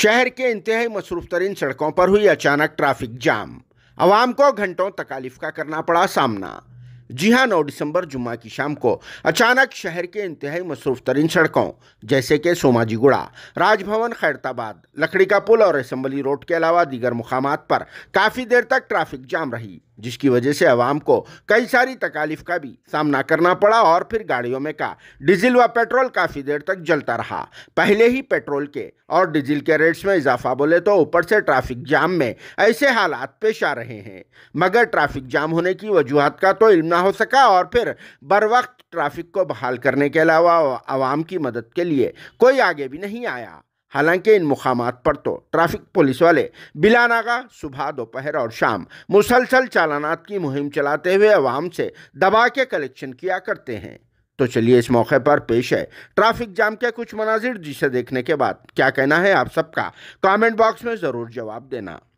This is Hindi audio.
शहर के इंतहाई मसरूफ तरीन सड़कों पर हुई अचानक ट्रैफिक जाम आवाम को घंटों तकालीफ का करना पड़ा सामना जी हाँ नौ दिसंबर जुम्मा की शाम को अचानक शहर के इंतहाई मसरूफ तरीन सड़कों जैसे कि सोमाजी गुड़ा राजभवन खैरताबाद लकड़ी का पुल और असम्बली रोड के अलावा दीगर मुकाम पर काफ़ी देर तक ट्रैफिक जाम रही जिसकी वजह से आवाम को कई सारी तकालीफ का भी सामना करना पड़ा और फिर गाड़ियों में का डीजल व पेट्रोल काफ़ी देर तक जलता रहा पहले ही पेट्रोल के और डीजल के रेट्स में इजाफा बोले तो ऊपर से ट्रैफिक जाम में ऐसे हालात पेश आ रहे हैं मगर ट्रैफिक जाम होने की वजूहत का तो इल्म ना हो सका और फिर बर वक्त ट्रैफिक को बहाल करने के अलावा आवाम की मदद के लिए कोई आगे भी नहीं आया हालांकि इन मुकाम पर तो ट्रैफिक पुलिस वाले बिलानागा सुबह दोपहर और शाम मुसलसल चालानात की मुहिम चलाते हुए आवाम से दबा के कलेक्शन किया करते हैं तो चलिए इस मौके पर पेश है ट्रैफिक जाम के कुछ मनाजिर जिसे देखने के बाद क्या कहना है आप सबका कमेंट बॉक्स में ज़रूर जवाब देना